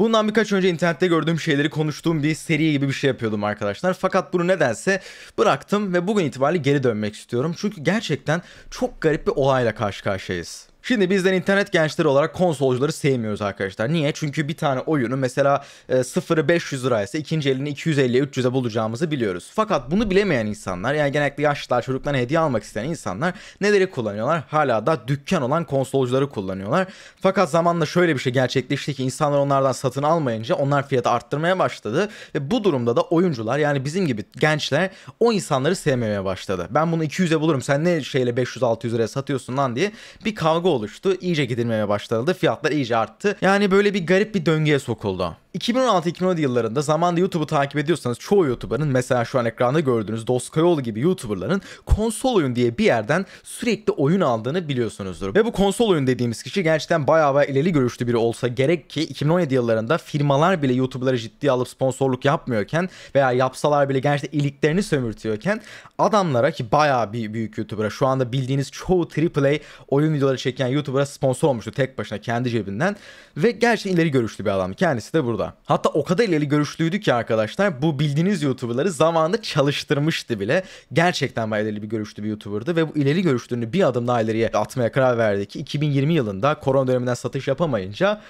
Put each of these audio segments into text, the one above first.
Bundan birkaç önce internette gördüğüm şeyleri konuştuğum bir seri gibi bir şey yapıyordum arkadaşlar. Fakat bunu nedense bıraktım ve bugün itibariyle geri dönmek istiyorum. Çünkü gerçekten çok garip bir olayla karşı karşıyayız. Şimdi bizden internet gençleri olarak konsolcuları sevmiyoruz arkadaşlar. Niye? Çünkü bir tane oyunu mesela e, sıfırı 500 liraysa ikinci elini 250'ye 300'e bulacağımızı biliyoruz. Fakat bunu bilemeyen insanlar yani genellikle yaşlılar çocuklarına hediye almak isteyen insanlar neleri kullanıyorlar? Hala da dükkan olan konsolcuları kullanıyorlar. Fakat zamanla şöyle bir şey gerçekleşti ki insanlar onlardan satın almayınca onlar fiyatı arttırmaya başladı. Ve bu durumda da oyuncular yani bizim gibi gençler o insanları sevmemeye başladı. Ben bunu 200'e bulurum sen ne şeyle 500-600 liraya satıyorsun lan diye bir kavga oluştu. İyice gidilmeye başlanıldı. Fiyatlar iyice arttı. Yani böyle bir garip bir döngüye sokuldu. 2016-2017 yıllarında zamanda YouTube'u takip ediyorsanız çoğu YouTuber'ın mesela şu an ekranda gördüğünüz Doskayoğlu gibi YouTuber'ların konsol oyun diye bir yerden sürekli oyun aldığını biliyorsunuzdur. Ve bu konsol oyun dediğimiz kişi gerçekten bayağı bayağı ileri görüşlü biri olsa gerek ki 2017 yıllarında firmalar bile YouTuber'lara ciddi alıp sponsorluk yapmıyorken veya yapsalar bile gerçekten iliklerini sömürtüyorken adamlara ki bayağı bir büyük YouTuber'a şu anda bildiğiniz çoğu AAA oyun videoları çeken YouTuber'a sponsor olmuştu tek başına kendi cebinden ve gerçekten ileri görüşlü bir adam. Kendisi de burada burada. Hatta o kadar ileri görüşlüydü ki arkadaşlar bu bildiğiniz YouTuber'ları zamanında çalıştırmıştı bile. Gerçekten bayağı ileri bir görüşlü bir YouTuber'dı ve bu ileri görüşlüğünü bir adım daha ileriye atmaya karar verdi ki 2020 yılında korona döneminden satış yapamayınca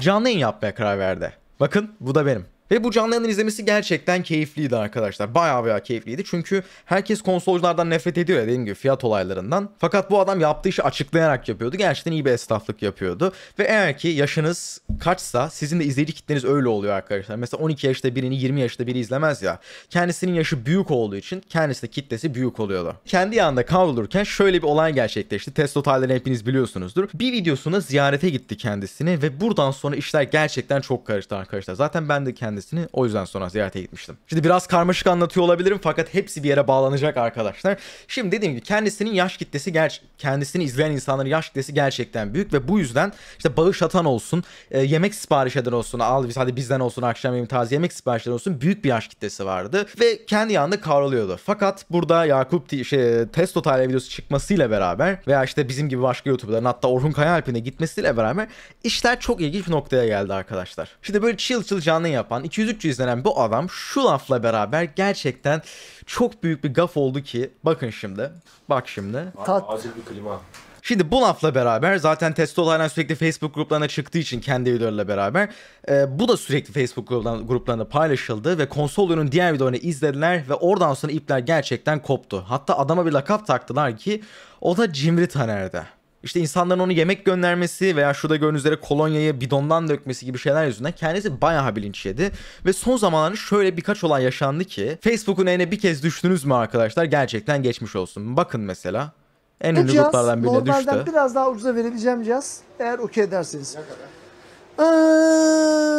canlı yayın yapmaya karar verdi. Bakın bu da benim. Ve bu canlı yayınları izlemesi gerçekten keyifliydi arkadaşlar. Baya baya keyifliydi. Çünkü herkes konsolculardan nefret ediyor ya dediğim gibi fiyat olaylarından. Fakat bu adam yaptığı işi açıklayarak yapıyordu. Gerçekten iyi bir esnaflık yapıyordu. Ve eğer ki yaşınız kaçsa sizin de izleyici kitleniz öyle oluyor arkadaşlar. Mesela 12 yaşta birini 20 yaşta biri izlemez ya. Kendisinin yaşı büyük olduğu için kendisi de kitlesi büyük oluyordu. Kendi yanında kavrulurken şöyle bir olay gerçekleşti. Test otellerini hepiniz biliyorsunuzdur. Bir videosuna ziyarete gitti kendisini ve buradan sonra işler gerçekten çok karıştı arkadaşlar. Zaten ben de kendi kendisini. O yüzden sonra ziyarete gitmiştim. Şimdi biraz karmaşık anlatıyor olabilirim fakat hepsi bir yere bağlanacak arkadaşlar. Şimdi dediğim gibi kendisinin yaş kitlesi ger kendisini izleyen insanların yaş kitlesi gerçekten büyük ve bu yüzden işte bağış atan olsun, e, yemek sipariş eden olsun, al biz hadi bizden olsun akşam yemeği tarzı yemek sipariş eden olsun büyük bir yaş kitlesi vardı ve kendi yanında kavruluyordu. Fakat burada Yakup şey, Testo Tale videosu çıkmasıyla beraber veya işte bizim gibi başka YouTuber'ların hatta Orhun Kayalp'ine de gitmesiyle beraber işler çok ilginç bir noktaya geldi arkadaşlar. Şimdi böyle chill chill canlı yapan, 200-300 izlenen bu adam şu lafla beraber gerçekten çok büyük bir gaf oldu ki bakın şimdi. Bak şimdi. Tat. Acil bir klima. Şimdi bu lafla beraber zaten testo olayla sürekli Facebook gruplarına çıktığı için kendi videolarıyla beraber e, bu da sürekli Facebook gruplarına, paylaşıldı ve konsol oyunun diğer videolarını izlediler ve oradan sonra ipler gerçekten koptu. Hatta adama bir lakap taktılar ki o da Cimri Taner'de. İşte insanların onu yemek göndermesi veya şurada gördüğünüz üzere kolonyayı bidondan dökmesi gibi şeyler yüzünden kendisi bayağı bilinç yedi. Ve son zamanlarda şöyle birkaç olay yaşandı ki Facebook'un eline bir kez düştünüz mü arkadaşlar? Gerçekten geçmiş olsun. Bakın mesela. En Bu ünlü cihaz, notlardan birine düştü. Normalden biraz daha ucuza verebileceğim cihaz. Eğer okey ederseniz. Ne kadar?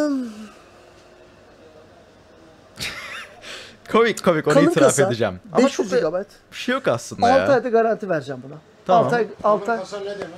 Um... komik komik onu itiraf kasa, edeceğim. Ama çok bir şey yok aslında 6 ya. 6 ayda garanti vereceğim buna. Tamam. Altay, Altay.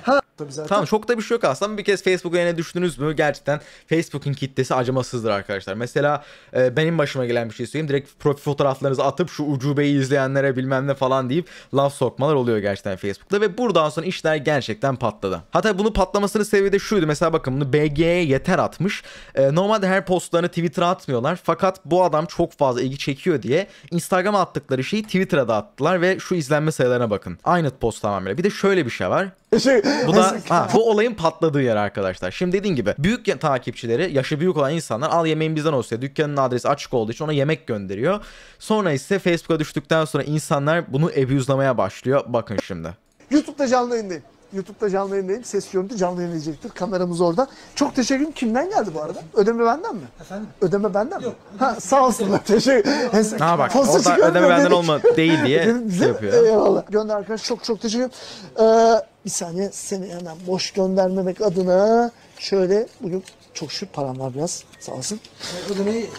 Ha Tabii zaten. Tamam çok da bir şey yok aslında. Bir kez Facebook'a eline düştünüz mü? Gerçekten Facebook'un kitlesi acımasızdır arkadaşlar. Mesela e, benim başıma gelen bir şey söyleyeyim. Direkt profil fotoğraflarınızı atıp şu ucubeyi izleyenlere bilmem ne falan deyip laf sokmalar oluyor gerçekten Facebook'ta. Ve buradan sonra işler gerçekten patladı. Hatta bunu patlamasının sebebi de şuydu. Mesela bakın bunu BG'ye yeter atmış. E, normalde her postlarını Twitter'a atmıyorlar. Fakat bu adam çok fazla ilgi çekiyor diye Instagram'a attıkları şeyi Twitter'a da attılar ve şu izlenme sayılarına bakın. Aynı post tamamen. Bir de şöyle bir şey var şey, bu da ha, bu olayın patladığı yer arkadaşlar. Şimdi dediğin gibi büyük takipçileri, yaşı büyük olan insanlar al yemeğin bizden olsun. Dükkanın adresi açık olduğu için ona yemek gönderiyor. Sonra ise Facebook'a düştükten sonra insanlar bunu abuse'lamaya başlıyor. Bakın şimdi. YouTube'da canlı yayındayım. YouTube'da canlı yayındayım. Ses görüntü canlı yayınlayacaktır. Kameramız orada. Çok teşekkür ederim. Kimden geldi bu arada? Ödeme benden mi? Efendim? Ödeme benden Yok. mi? Ha, sağ olsunlar. teşekkür ederim. Ha bak orada ödeme benden olma değil diye şey yapıyor. Eyvallah. Gönder arkadaş çok çok teşekkür ederim. Ee, bir saniye seni hemen boş göndermemek adına şöyle bugün çok şu param var biraz. Sağ olsun. Ödemeyi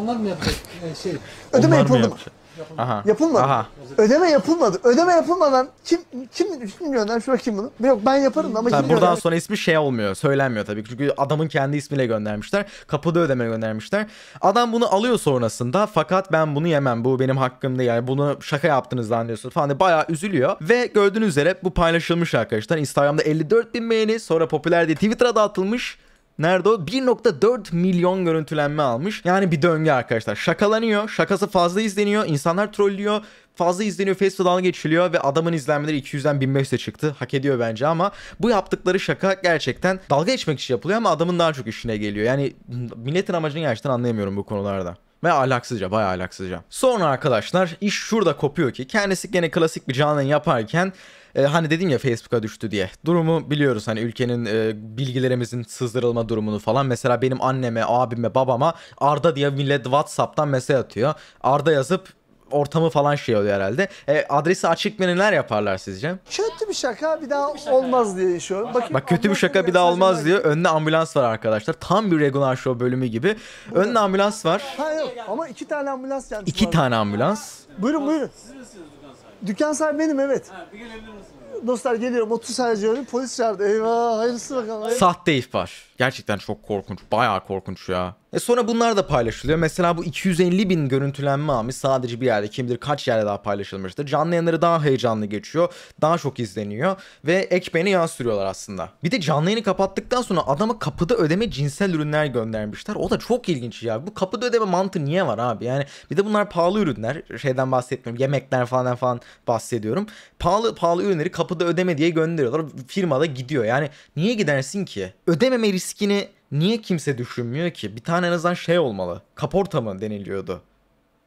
onlar mı yapacak? Ee, şey. Ödeme yapıldı mı? Yapacak? Aha. Yapılmadı. Aha. Ödeme yapılmadı. Ödeme yapılmadan kim kim 3 milyondan şuna kim bunu? Yok ben yaparım ama Tabii kim buradan sonra ismi şey olmuyor. Söylenmiyor tabii. Çünkü adamın kendi ismiyle göndermişler. Kapıda ödeme göndermişler. Adam bunu alıyor sonrasında fakat ben bunu yemem. Bu benim hakkım değil. Yani bunu şaka yaptınız zannediyorsun falan diye bayağı üzülüyor. Ve gördüğünüz üzere bu paylaşılmış arkadaşlar. Instagram'da 54 bin beğeni sonra popüler diye Twitter'a dağıtılmış. Nerede o? 1.4 milyon görüntülenme almış. Yani bir döngü arkadaşlar. Şakalanıyor. Şakası fazla izleniyor. insanlar trollüyor. Fazla izleniyor. Face dalga geçiliyor ve adamın izlenmeleri 200'den 1500'e çıktı. Hak ediyor bence ama bu yaptıkları şaka gerçekten dalga geçmek için yapılıyor ama adamın daha çok işine geliyor. Yani milletin amacını gerçekten anlayamıyorum bu konularda. Ve alaksızca bayağı alaksızca. Sonra arkadaşlar iş şurada kopuyor ki kendisi gene klasik bir canlı yaparken e, hani dedim ya Facebook'a düştü diye. Durumu biliyoruz hani ülkenin e, bilgilerimizin sızdırılma durumunu falan. Mesela benim anneme, abime, babama Arda diye millet WhatsApp'tan mesaj atıyor. Arda yazıp ortamı falan şey oluyor herhalde. E, adresi açık neler yaparlar sizce? Kötü bir şaka bir daha olmaz diye düşünüyorum. Bakayım, Bak kötü bir şaka bir daha olmaz diyor. Önüne ambulans var arkadaşlar. Tam bir regular show bölümü gibi. Bu Önüne ambulans var. Ha, yok. Ama iki tane ambulans geldi. İki tane ambulans. Buyurun buyurun. Siz misiniz dükkan sahibi? Dükkan sahibi benim evet. Ha, bir gelebilir misiniz? Dostlar geliyorum 30 saniye önce polis çağırdı. Eyvah hayırlısı bakalım. Hayırlısı. Sahte ihbar. Gerçekten çok korkunç. Bayağı korkunç ya. E sonra bunlar da paylaşılıyor. Mesela bu 250 bin görüntülenme almış sadece bir yerde. Kim bilir kaç yerde daha paylaşılmıştır. Canlı yayınları daha heyecanlı geçiyor. Daha çok izleniyor. Ve ekmeğine yağ sürüyorlar aslında. Bir de canlı yayını kapattıktan sonra adama kapıda ödeme cinsel ürünler göndermişler. O da çok ilginç ya. Bu kapıda ödeme mantığı niye var abi? Yani bir de bunlar pahalı ürünler. Şeyden bahsetmiyorum. Yemekler falan falan bahsediyorum. Pahalı pahalı ürünleri kapıda ödeme diye gönderiyorlar. Firmada gidiyor. Yani niye gidersin ki? Ödememe riskini niye kimse düşünmüyor ki? Bir tane en azından şey olmalı. Kaporta mı deniliyordu?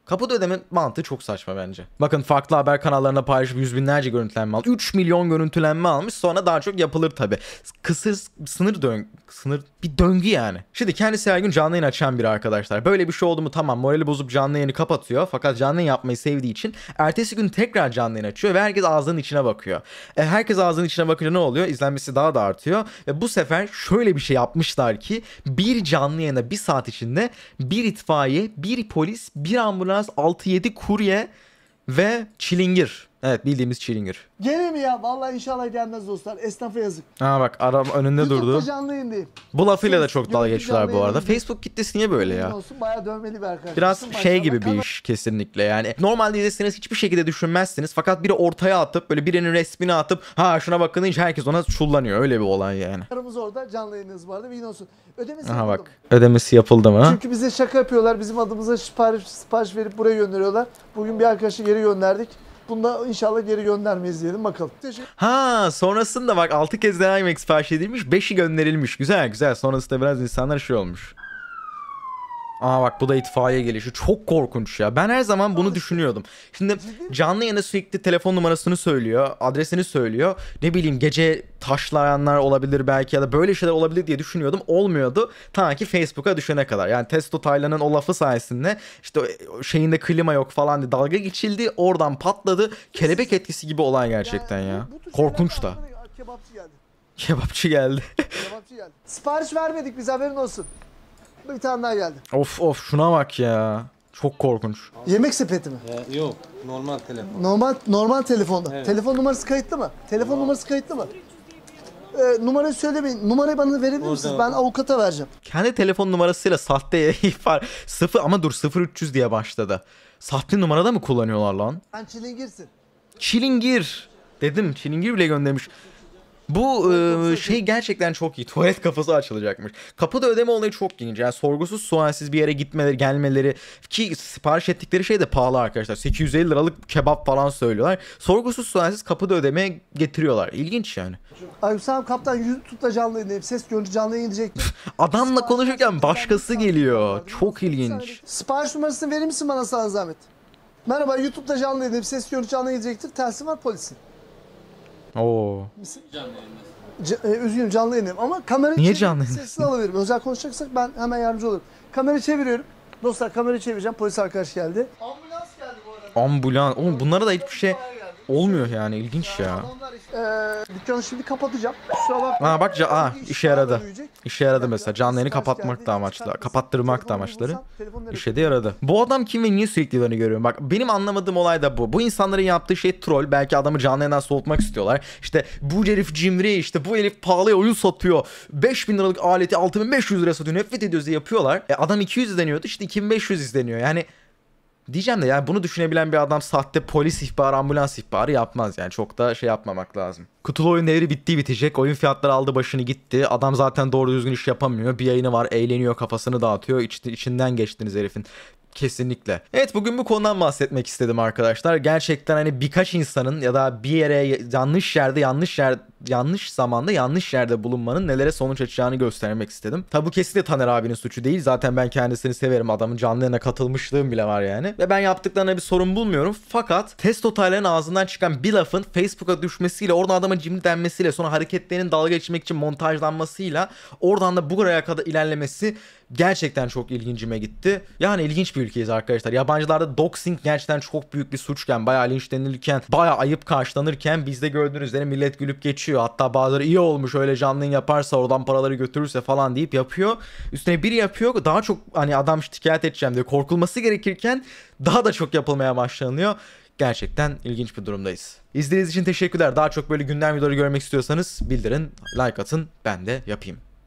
Kapıda ödeme mantığı çok saçma bence. Bakın farklı haber kanallarına paylaşıp yüz binlerce görüntülenme almış. 3 milyon görüntülenme almış. Sonra daha çok yapılır tabi. Kısır sınır dön sınır bir döngü yani. Şimdi kendisi her gün canlı yayın açan biri arkadaşlar. Böyle bir şey oldu mu tamam morali bozup canlı yayını kapatıyor. Fakat canlı yayın yapmayı sevdiği için ertesi gün tekrar canlı yayın açıyor ve herkes ağzının içine bakıyor. E, herkes ağzının içine bakınca ne oluyor? İzlenmesi daha da artıyor. Ve bu sefer şöyle bir şey yapmışlar ki bir canlı yayına bir saat içinde bir itfaiye, bir polis, bir ambulans az 6-7 kurye ve çilingir Evet bildiğimiz Chillinger. Gene mi ya? Vallahi inşallah gelmez dostlar. Esnafa yazık. Aa bak adam önünde YouTube'da durdu. canlı yayındayım. Bu lafıyla da çok dalga geçiyorlar bu arada. Facebook kitlesi niye böyle ya? Olsun bayağı dövmeli bir arkadaş. Biraz Olsun, şey gibi bir iş kesinlikle yani. Normalde izleseniz hiçbir şekilde düşünmezsiniz. Fakat biri ortaya atıp böyle birinin resmini atıp ha şuna bakın deyince herkes ona çullanıyor. Öyle bir olay yani. Aramız orada canlı yayınınız bu arada. olsun. Ödemesi Aha bak. Mı? Ödemesi yapıldı mı? Çünkü bize şaka yapıyorlar. Bizim adımıza sipariş, sipariş verip buraya gönderiyorlar. Bugün bir arkadaşı geri gönderdik. Bunda inşallah geri göndermeyiz diyelim bakalım. Teşekkür Ha sonrasında bak 6 kez daha IMAX sipariş edilmiş 5'i gönderilmiş. Güzel güzel sonrasında biraz insanlar şey olmuş. Aa bak bu da itfaiye gelişi. Çok korkunç ya. Ben her zaman bunu düşünüyordum. Şimdi canlı yayında sürekli telefon numarasını söylüyor. Adresini söylüyor. Ne bileyim gece taşlayanlar olabilir belki ya da böyle şeyler olabilir diye düşünüyordum. Olmuyordu. Ta ki Facebook'a düşene kadar. Yani Testo Taylan'ın o lafı sayesinde işte şeyinde klima yok falan diye dalga geçildi. Oradan patladı. Kelebek etkisi gibi olay gerçekten ya. Korkunç da. Kebapçı geldi. Kebapçı geldi. Sipariş vermedik biz haberin olsun. Hop bir tane daha geldi. Of of şuna bak ya. Çok korkunç. Yemek sepeti mi? Ee, yok, normal telefon. Normal normal telefonda. Evet. Telefon numarası kayıtlı mı? Telefon no. numarası kayıtlı mı? Ee, numarayı söylemeyin. Numarayı bana verebilir misiniz? Ben avukata vereceğim. Kendi telefon numarasıyla sahte ihbar. Sıfır ama dur 0300 diye başladı. Sahte numarada mı kullanıyorlar lan? Sen çilingirsin. Çilingir. Dedim çilingir bile göndermiş. Bu şey gerçekten çok iyi. Tuvalet kafası açılacakmış. Kapıda ödeme olayı çok ilginç. Yani sorgusuz sualsiz bir yere gitmeleri, gelmeleri ki sipariş ettikleri şey de pahalı arkadaşlar. 850 liralık kebap falan söylüyorlar. Sorgusuz sualsiz kapıda ödeme getiriyorlar. İlginç yani. Ay Hüsam Kaptan YouTube'da canlı yayın ses görüntü canlı yayın diyecek. Adamla konuşurken başkası geliyor. Çok ilginç. Sipariş numarasını verir misin bana sana zahmet? Merhaba YouTube'da canlı yayın ses görüntü canlı yayın diyecektir. Telsi var polisin. Oo. Canlı C- e, üzgünüm canlı yayınlayayım ama kamerayı Niye canlı Sesini alabilirim. Özel konuşacaksak ben hemen yardımcı olurum. Kamerayı çeviriyorum. Dostlar kamerayı çevireceğim. Polis arkadaş geldi. Ambulans geldi bu arada. Ambulans. Oğlum bunlara da hiçbir şey Olmuyor yani ilginç ya. Ee, dükkanı şimdi kapatacağım. Kusura bakma. Ha bak ca aa, ah, işe yaradı. İşe yaradı mesela. Canlı kapatmak da amaçla. Kapattırmak da amaçları. İşe de yaradı. Bu adam kim ve niye sürekli yılanı görüyorum? Bak benim anlamadığım olay da bu. Bu insanların yaptığı şey troll. Belki adamı canlı yayından soğutmak istiyorlar. İşte bu herif cimri. işte bu herif pahalıya oyun satıyor. 5000 liralık aleti 6500 liraya satıyor. Nefret ediyoruz diye yapıyorlar. E, adam 200 izleniyordu. İşte 2500 izleniyor. Yani Diyeceğim de yani bunu düşünebilen bir adam sahte polis ihbarı, ambulans ihbarı yapmaz. Yani çok da şey yapmamak lazım. Kutulu oyun devri bitti bitecek. Oyun fiyatları aldı başını gitti. Adam zaten doğru düzgün iş yapamıyor. Bir yayını var, eğleniyor, kafasını dağıtıyor. İç, içinden geçtiniz herifin. Kesinlikle. Evet bugün bu konudan bahsetmek istedim arkadaşlar. Gerçekten hani birkaç insanın ya da bir yere yanlış yerde yanlış yer yanlış zamanda yanlış yerde bulunmanın nelere sonuç açacağını göstermek istedim. Tabi bu kesinlikle Taner abinin suçu değil. Zaten ben kendisini severim. Adamın canlı katılmışlığım bile var yani. Ve ben yaptıklarına bir sorun bulmuyorum. Fakat test otellerin ağzından çıkan bir lafın Facebook'a düşmesiyle oradan adama cimri denmesiyle sonra hareketlerinin dalga geçmek için montajlanmasıyla oradan da buraya kadar ilerlemesi gerçekten çok ilgincime gitti. Yani ilginç bir ülkeyiz arkadaşlar. Yabancılarda doxing gerçekten çok büyük bir suçken, bayağı linçlenirken, bayağı ayıp karşılanırken bizde gördüğünüz üzere millet gülüp geçiyor. Hatta bazıları iyi olmuş öyle canlı yaparsa oradan paraları götürürse falan deyip yapıyor. Üstüne biri yapıyor daha çok hani adam şikayet edeceğim diye korkulması gerekirken daha da çok yapılmaya başlanıyor. Gerçekten ilginç bir durumdayız. İzlediğiniz için teşekkürler. Daha çok böyle gündem videoları görmek istiyorsanız bildirin, like atın, ben de yapayım.